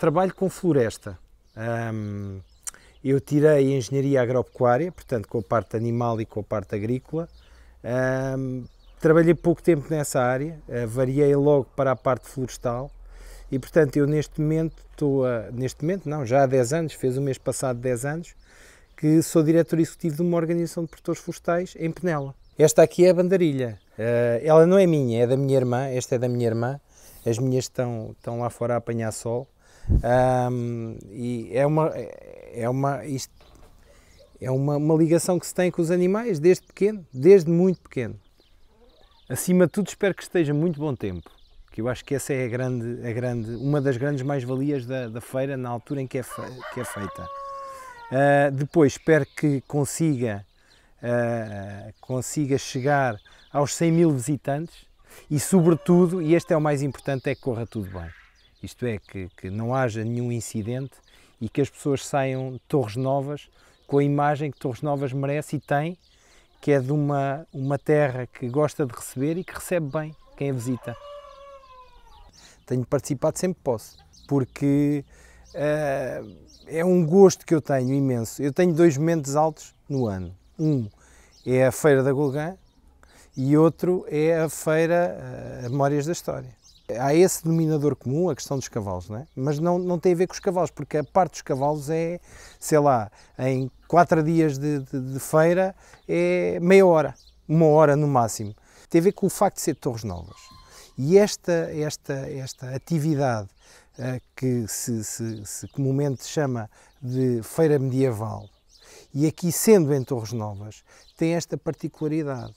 trabalho com floresta. Um, eu tirei engenharia agropecuária, portanto, com a parte animal e com a parte agrícola. Um, trabalhei pouco tempo nessa área, uh, variei logo para a parte florestal e, portanto, eu neste momento estou a, Neste momento, não, já há 10 anos, fez o mês passado 10 anos, que sou diretor executivo de uma organização de produtores florestais em Penela. Esta aqui é a bandarilha. Uh, ela não é minha, é da minha irmã. Esta é da minha irmã. As minhas estão, estão lá fora a apanhar sol. Um, e é uma, é uma, isto, é uma, uma ligação que se tem com os animais desde pequeno, desde muito pequeno. Acima de tudo, espero que esteja muito bom tempo, que eu acho que essa é a grande, a grande, uma das grandes mais-valias da, da feira na altura em que é, que é feita. Uh, depois, espero que consiga, uh, consiga chegar aos 100 mil visitantes e, sobretudo, e este é o mais importante, é que corra tudo bem isto é, que, que não haja nenhum incidente e que as pessoas saiam de Torres Novas com a imagem que Torres Novas merece e tem, que é de uma, uma terra que gosta de receber e que recebe bem quem a visita. Tenho participado sempre que posso, porque uh, é um gosto que eu tenho imenso. Eu tenho dois momentos altos no ano. Um é a Feira da Golgã e outro é a Feira uh, Memórias da História. Há esse denominador comum, a questão dos cavalos, não é? mas não, não tem a ver com os cavalos, porque a parte dos cavalos é, sei lá, em quatro dias de, de, de feira é meia hora, uma hora no máximo. Tem a ver com o facto de ser Torres Novas. E esta, esta, esta atividade eh, que se, se, se comumente chama de feira medieval, e aqui sendo em Torres Novas, tem esta particularidade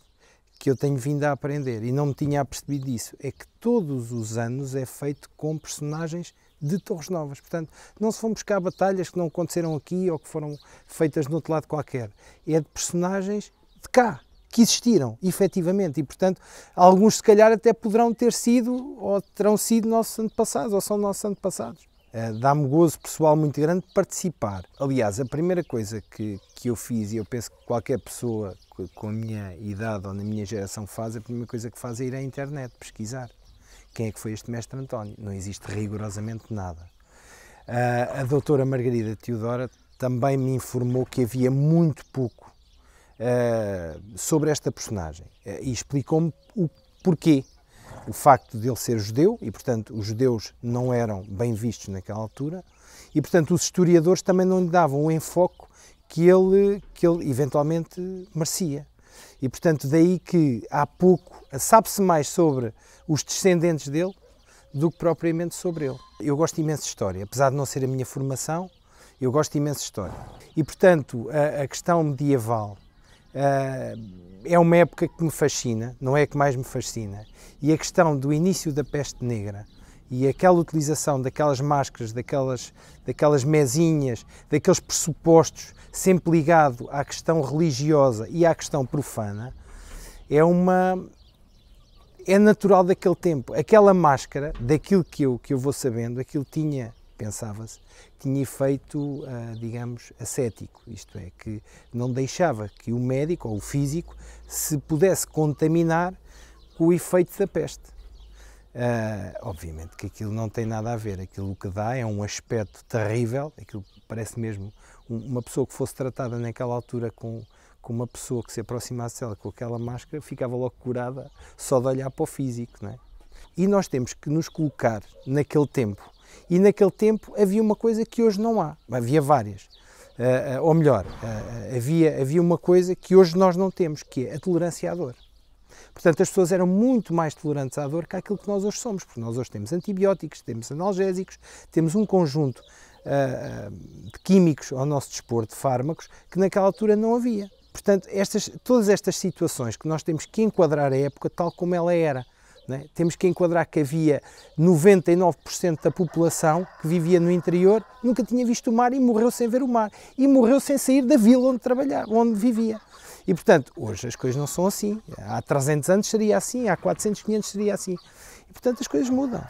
que eu tenho vindo a aprender e não me tinha apercebido disso, é que todos os anos é feito com personagens de Torres Novas. Portanto, não se vão buscar batalhas que não aconteceram aqui ou que foram feitas outro lado qualquer. É de personagens de cá, que existiram, efetivamente. E, portanto, alguns se calhar até poderão ter sido ou terão sido nossos antepassados ou são nossos antepassados. Eh, dá-me gozo pessoal muito grande participar. Aliás, a primeira coisa que, que eu fiz, e eu penso que qualquer pessoa com a minha idade ou na minha geração faz, a primeira coisa que faz é ir à internet pesquisar. Quem é que foi este mestre António? Não existe rigorosamente nada. A, eh, a doutora Margarida Teodora também me informou que havia muito pouco uh, sobre esta personagem uh, e explicou-me o porquê o facto de ele ser judeu, e portanto os judeus não eram bem vistos naquela altura, e portanto os historiadores também não lhe davam o enfoque que ele, que ele eventualmente merecia. E portanto, daí que há pouco sabe-se mais sobre os descendentes dele do que propriamente sobre ele. Eu gosto imenso de história, apesar de não ser a minha formação, eu gosto imenso de história. E portanto, a, a questão medieval ah, é uma época que me fascina, não é a que mais me fascina. E a questão do início da peste negra e aquela utilização daquelas máscaras, daquelas, daquelas mesinhas, daqueles pressupostos, sempre ligado à questão religiosa e à questão profana, é uma. é natural daquele tempo. Aquela máscara, daquilo que eu, que eu vou sabendo, aquilo tinha pensava-se, tinha efeito, ah, digamos, ascético, isto é, que não deixava que o médico ou o físico se pudesse contaminar com o efeito da peste. Uh, obviamente que aquilo não tem nada a ver, aquilo que dá é um aspecto terrível, aquilo parece mesmo uma pessoa que fosse tratada naquela altura com, com uma pessoa que se aproximasse dela com aquela máscara ficava logo curada só de olhar para o físico, não é? E nós temos que nos colocar naquele tempo e naquele tempo havia uma coisa que hoje não há, havia várias. Uh, uh, ou melhor, uh, havia, havia uma coisa que hoje nós não temos, que é a tolerância à dor. Portanto, as pessoas eram muito mais tolerantes à dor que aquilo que nós hoje somos, porque nós hoje temos antibióticos, temos analgésicos, temos um conjunto de químicos ao nosso dispor, de fármacos, que naquela altura não havia. Portanto, estas, todas estas situações que nós temos que enquadrar a época tal como ela era, né? Temos que enquadrar que havia 99% da população que vivia no interior, nunca tinha visto o mar e morreu sem ver o mar. E morreu sem sair da vila onde trabalhava, onde vivia. E portanto, hoje as coisas não são assim. Há 300 anos seria assim, há 400, 500 seria assim. E portanto as coisas mudam.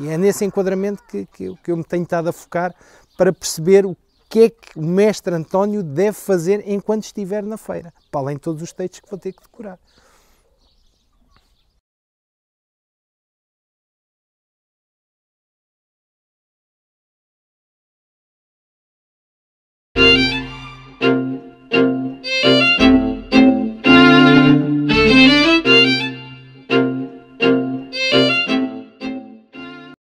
E é nesse enquadramento que, que, que eu me tenho estado a focar para perceber o que é que o mestre António deve fazer enquanto estiver na feira, para além de todos os textos que vou ter que decorar.